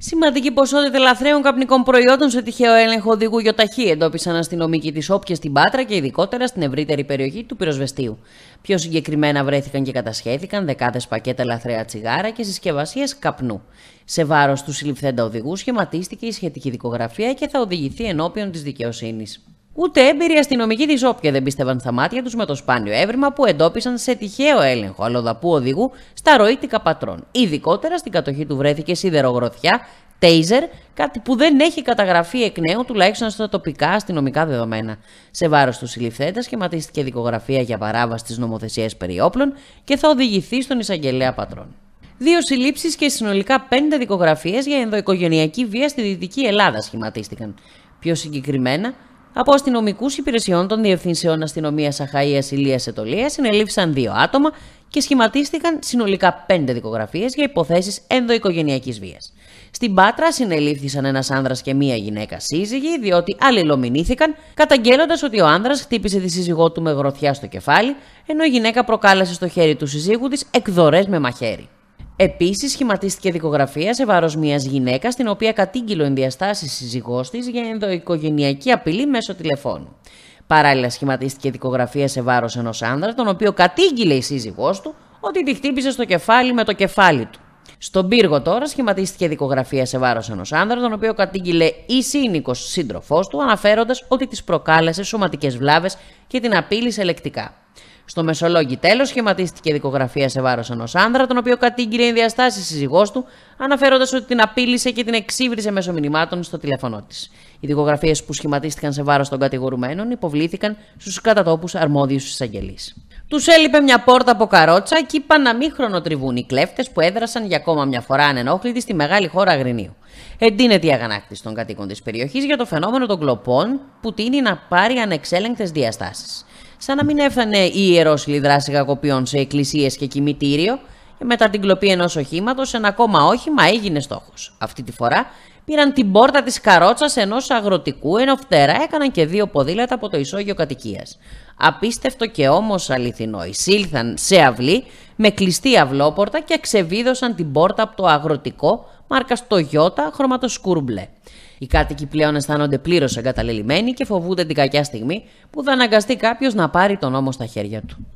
Σημαντική ποσότητα λαθρέων καπνικών προϊόντων σε τυχαίο έλεγχο οδηγού ταχύ εντόπισαν αστυνομικοί της Όπια στην Πάτρα και ειδικότερα στην ευρύτερη περιοχή του πυροσβεστίου. Πιο συγκεκριμένα βρέθηκαν και κατασχέθηκαν δεκάδες πακέτα λαθρέα τσιγάρα και συσκευασίε καπνού. Σε βάρος του συλληφθέντα οδηγού σχηματίστηκε η σχετική δικογραφία και θα οδηγηθεί ενώπιον της δικαιοσύνης. Ούτε έμπειροι αστυνομικοί της όποια δεν πίστευαν στα μάτια τους με το σπάνιο έβριμα που εντόπισαν σε τυχαίο έλεγχο αλλοδαπού οδηγού στα ροήτικα πατρών. Ειδικότερα στην κατοχή του βρέθηκε σιδερογροθιά, τέιζερ, κάτι που δεν έχει καταγραφεί εκ νέου τουλάχιστον στα τοπικά αστυνομικά δεδομένα. Σε βάρος του συλληφθέντας σχηματίστηκε δικογραφία για παράβαση της νομοθεσίας περί όπλων και θα οδηγηθεί στον εισαγγελέα πατρών δύο συλλήψεις και συνολικά πέντε δικογραφίες για ενδοοικογενειακή βία στη Δυτική Ελλάδα σχηματίστηκαν. Πιο συγκεκριμένα, από αστυνομικούς υπηρεσιών των Διευθυνσεών Αστυνομίας Αχαία Ηλίας Ετολία συνελήφθησαν δύο άτομα και σχηματίστηκαν συνολικά πέντε δικογραφίες για υποθέσεις ενδοοικογενειακής βίας. Στην Πάτρα συνελήφθησαν ένας άνδρας και μία γυναίκα σύζυγοι, διότι αλληλομηνήθηκαν, καταγγέλλοντας ότι ο άνδρας χτύπησε τη σύζυγό του με γροθιά στο κεφάλι, ενώ η γυναίκα προκάλεσε στο χέρι του συζύγου της εκδορές με μαχαίρι. Επίσης, σχηματίστηκε δικογραφία σε βάρος μιας γυναίκας, την οποία κατήγγειλε ενδιαστάσεις σύζυγός της για ενδοοικογενειακή απειλή μέσω τηλεφώνου. Παράλληλα, σχηματίστηκε δικογραφία σε βάρος ενός άνδρα, τον οποίο κατήγγειλε η σύζυγός του ότι τη χτύπησε στο κεφάλι με το κεφάλι του. Στον πύργο τώρα σχηματίστηκε δικογραφία σε βάρος ενός άνδρα, τον οποίο κατήγγειλε η σύνοικος σύντροφός του, αναφέροντας ότι της προκάλεσε σωματικές βλάβες και την απείλησε λεκτικά. Στο Μεσολόγγι τέλος σχηματίστηκε δικογραφία σε βάρος ενός άνδρα, τον οποίο κατήγγειλε η διαστάση σύζυγός του, αναφέροντας ότι την απείλησε και την εξύβριζε μέσω μηνυμάτων στο τηλέφωνό της. Οι δικογραφίες που σχηματίστηκαν σε βάρος των κατηγορουμένων υποβλήθηκαν στους κατατόπους αρμόδιους εισαγγελεί. Τους έλειπε μια πόρτα από καρότσα και είπαν να μην χρονοτριβούν οι κλέφτες που έδρασαν για ακόμα μια φορά ανενόχλητοι στη μεγάλη χώρα Αγρινίου. Εντείνεται η αγανάκτηση των κατοίκων της περιοχής για το φαινόμενο των κλοπών που τίνει να πάρει ανεξέλεγκτες διαστάσεις σαν να μην έφτανε η ιερό δράση κακοποιών σε εκκλησίες και κημητήριο, και μετά την κλοπή ενός οχήματος, ένα ακόμα όχημα έγινε στόχος. Αυτή τη φορά πήραν την πόρτα της καρότσας ενός αγροτικού, ενώ φτερά έκαναν και δύο ποδήλατα από το ισόγειο κατοικίας. Απίστευτο και όμως αληθινό. Εισήλθαν σε αυλή με κλειστή αυλόπορτα και ξεβίδωσαν την πόρτα από το αγροτικό μάρκα το Ιώτα χρωματοσκούρμπλε. Οι κάτοικοι πλέον αισθάνονται πλήρως εγκαταλελειμμένοι και φοβούνται την κακιά στιγμή που θα αναγκαστεί κάποιος να πάρει τον νόμο στα χέρια του.